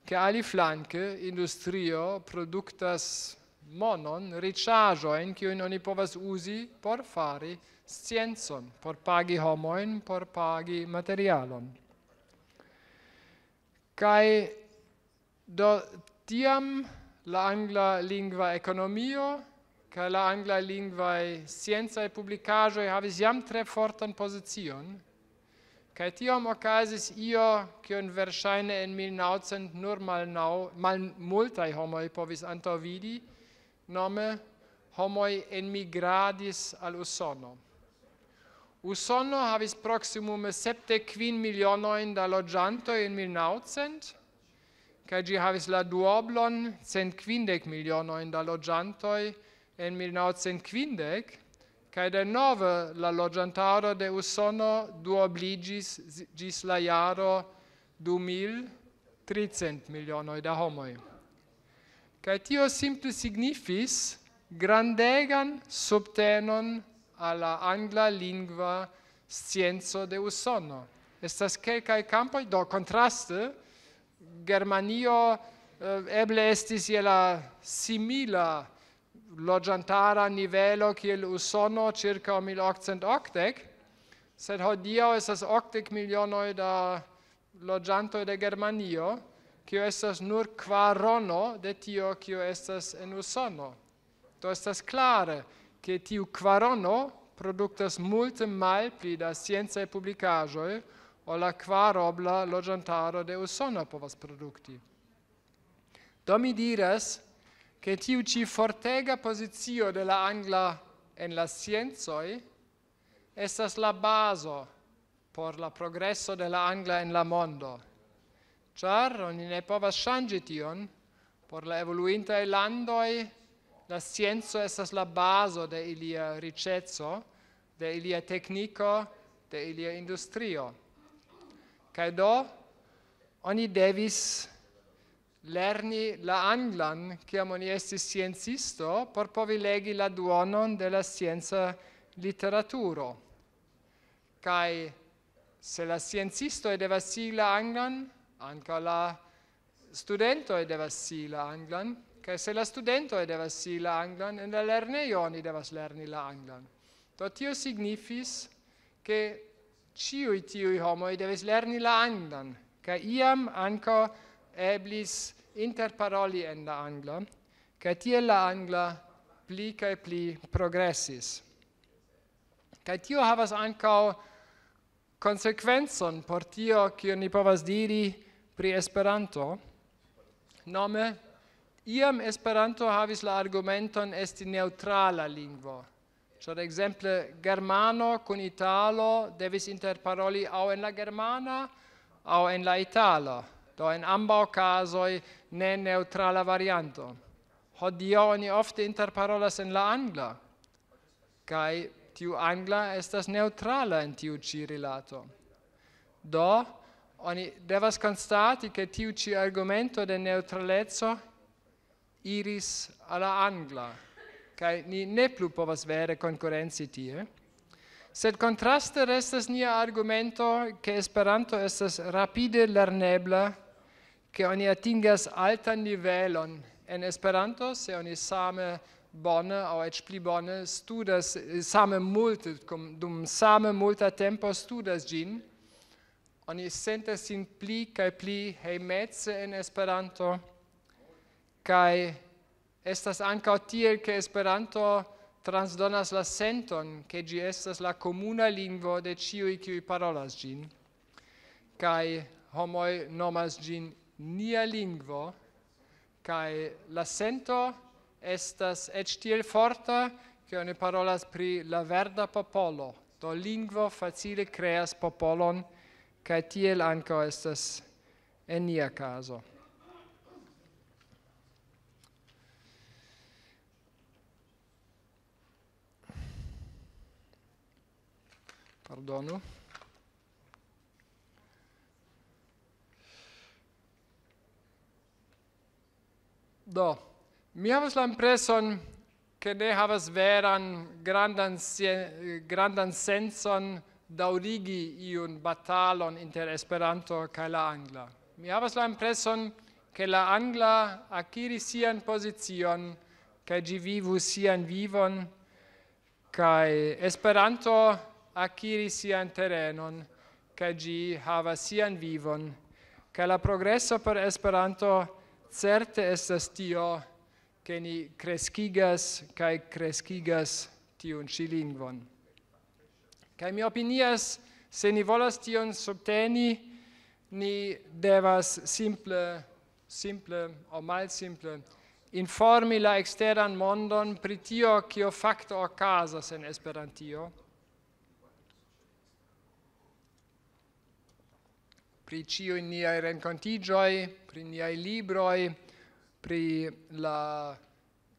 che ali flanke industrio productas monon richajo en noni oni povas uzi por fari scienzon por pagi homoin por pagi materialon kai do tiam la angla lingua economio ca la angla lingua scienza e publicajo havis jam tre fortan pozicion Kai tiom okazis io, kion versaine in 1900 nur mal nau, mal multai homoi povis anto vidi, nome homoi emigradis al Usono. Usono havis proximum 75 milionoin da loggianto in 1900, kai gi havis la duoblon 150 milionoin da loggianto in 1950, cae de nove la logiantaro de Usono duobligis gis la iaro 2.300 milionoi da homoi. Cae tio simple signifis grandegan subtenon alla angla lingua scienzo de Usono. Estas quelcae campoi, do contraste, Germanio eh, eble estis iela simila lingua logiantara nivelo kiel usono circa 1880, sed hodio esas 80 milionoi da logianto de Germanio, kio estas nur quarono de tio kio estas en usono. Do estas klare, che tiu quarono produktas multe mal pli da scienze publicajoi o la quarobla logiantaro de usono povas produkti. Do mi diras, che tiu ci fortega posizio de la angla en la scienzoi estas la baso por la progresso de la angla en la mondo. Char oni ne povas shangi tion por la evoluinta e landoi la scienzo estas la baso de ilia ricezzo, de ilia tecnico, de ilia industrio. Cae do, oni devis lerni la anglan, kiamon estis sciencisto, por povi legi la duonon della scienza literaturo. Cai se la sciencisto devas si la anglan, anche la studento devas si la anglan, kai se la studento devas si la anglan, e la lernejo oni devas lerni la anglan. Totio signifis che ciui tiui homoi devis lerni la anglan, kai iam anca eblis interparoli en la angla, ca tie la angla pli ca pli progressis. Ca tio havas ancao consequenzon por tio cio ni povas diri pri esperanto, nome, iam esperanto havis la argumenton esti neutrala lingvo, Cioè, ad esempio, germano con italo devis interparoli o in la germana o in la italo do in amba casoi ne neutrala varianto ho dioni ofte interparolas in la angla kai tiu angla estas neutrala in tiu ci rilato do oni devas constati che tiu ci argumento de neutralezzo iris alla angla kai ni ne plu povas vere concurrenzi tie Sed contraste restas nia argumento che esperanto estes rapide lernebla che oni attingas altan nivelon en esperanto se oni same bone au et pli bone studas eh, same multe cum dum same multa tempo studas gin oni sente sin pli kai pli hey en esperanto kai estas ankaŭ tiel ke esperanto transdonas la senton ke gi estas la komuna lingvo de ĉiuj kiuj parolas gin kai homoj nomas gin nia lingvo kai la sento estas et stil forta che ne parola pri la verda popolo do lingvo facile creas popolon kai tiel anco estas en nia caso Pardonu. Do, mi havas la impreson che ne havas veran grandan, grandan senson daurigi iun batalon inter Esperanto kaj la angla. Mi havas la impreson che la angla akiri sian pozicion kaj ĝi vivu sian vivon kaj Esperanto akiri sian terenon kaj ĝi havas sian vivon kaj la progreso per Esperanto certe est tio che ni crescigas cae crescigas tion si lingvon. Cae mi opinias, se ni volas tion subteni, ni devas simple, simple o mal simple, informi la exteran mondon pri tio cio facto ocasas en esperantio, pri ciu niai rencontigioi, pri niai libroi, pri la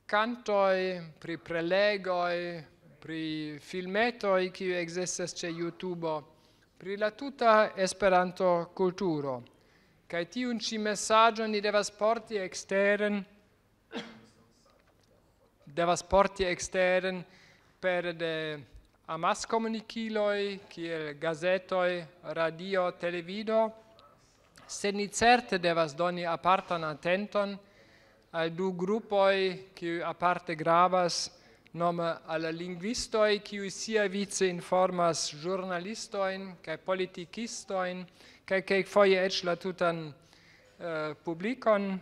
cantoi, pri prelegoi, pri filmetoi kiu existas ce YouTube, pri la tuta Esperanto culturo. Kai un ci messaggio ni devas porti exteren, devas porti exteren per de amas che il gazetoi, radio, televido, Se ni certe devas doni apartan attenton al du gruppoi ki aparte gravas nome alla linguistoi qui sia vice informas giornalistoin cae politikistoin, cae cae foie ec la tutan uh, eh, publicon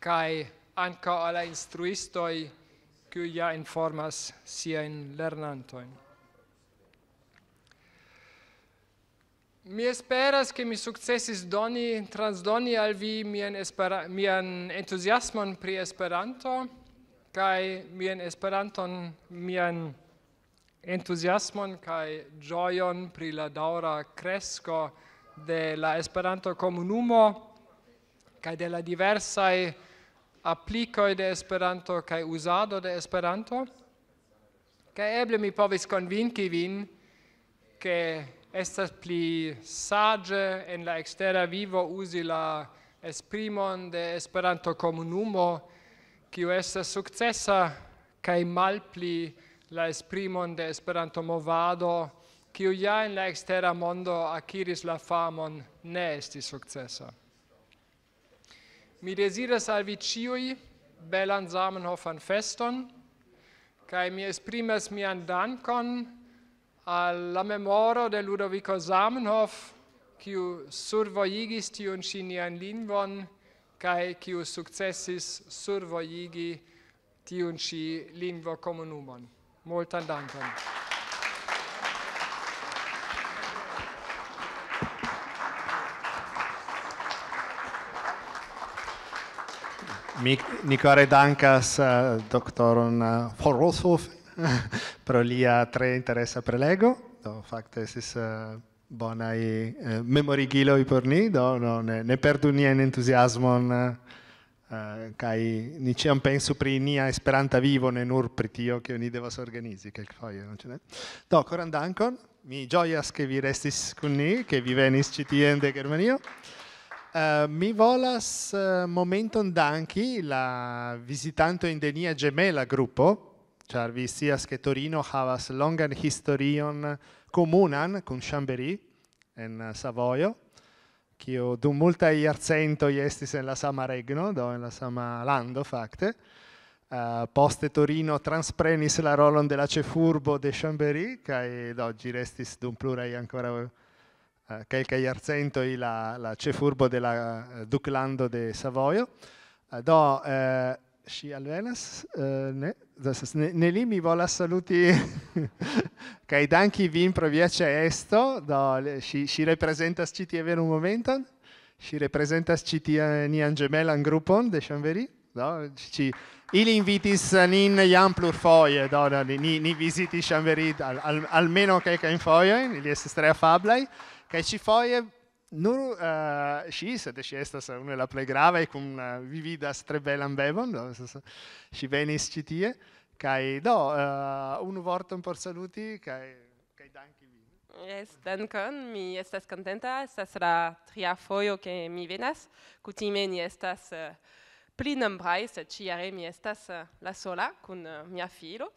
cae anca alla instruistoi qui ja informas sia in lernantoin. Mi esperas che mi successis doni transdoni al vi mien espera mien entusiasmon pri esperanto kai mien esperanton mien entusiasmon kai gioion pri la daura cresco de la esperanto comunumo kai de la diversa applicoi de esperanto kai uzado de esperanto kai eble mi povis konvinki vin ke estas pli sage en la extera vivo usi la esprimon de esperanto komunumo kiu estas sukcesa kaj malpli la esprimon de esperanto movado kiu ja en la extera mondo akiris la famon ne estis sukcesa mi deziras al vi ĉiuj belan zamenhofan feston kaj mi esprimas mian dankon alla memoro de Ludovico Zamenhof, quiu survoigis tiun cinian lingvon, cae quiu successis survoigi tiun ci lingvo comunumon. Moltan dankon. Mi, ni care dankas uh, doktoron uh, eh, Forosov, Prolia 3 interesa prelego, do fakte estis uh, bonaj uh, eh, memorigiloj por ni, do no, ne, ne perdu niajn entuziasmon uh, eh, kaj ni ĉiam pensu pri nia Esperanta vivo, ne nur pri tio, ke oni devas organizi kelkfoje, non ĉu ne? Do coran dankon, mi gioias che vi restis kun ni, ke vi venis ĉi tien de Germanio. Uh, mi volas uh, momenton danchi la visitante in denia gemela gruppo ĉar vi scias ke Torino havas longan historion comunan con Chambéry en eh, Savojo, kiu dum multaj jarcentoj estis en la sama regno, do en la sama lando facte. Uh, eh, poste Torino transprenis la rolon della cefurbo de Chambéry, che oggi restis d'un plurai ancora uh, eh, kelkaj jarcentoj la, la cefurbo della la uh, duklando de Savojo. do Ši alvenas, eh, ne, zasas, ne, ne mi vola saluti kaj danchi vin pro via esto, do ŝi ŝi reprezentas ĉi tie veru momenton. Ŝi reprezentas ĉi tie eh, nian Gemelan Gruppon de Chambéry. Do ŝi ili invitis nin jam plurfoje, do ni ni, ni viziti Chambéry almeno che in foie, estas tre afablaj che ci foje nur uh, eh, sci sed sci est una la plei grave e cum uh, eh, vivida strebelan bevon no? sci venis ci tie kai do uh, eh, un vorton por saluti kai kai danki vi Yes, dankon, mi estas contenta, estas la tria foio che mi venas, cutime ni estas uh, pli nombrai, mi estas la sola, cun mia filo.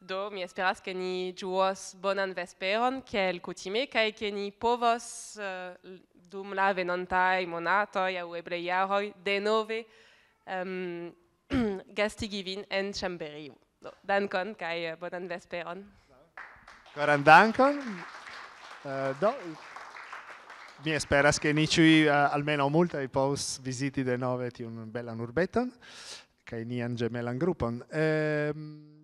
do mi esperas ke ni juos bonan vesperon el kutime kaj ke ni povos uh, dum la venontaj monatoj aŭ eble de nove um, gastigi vin en ĉamberio. Do, dankon kaj bonan vesperon. Koran dankon. Uh, do, mi esperas che ni ciui uh, almeno multa i povos visiti de nove ti tiun belan urbeton, kai nian gemelan grupon. Um,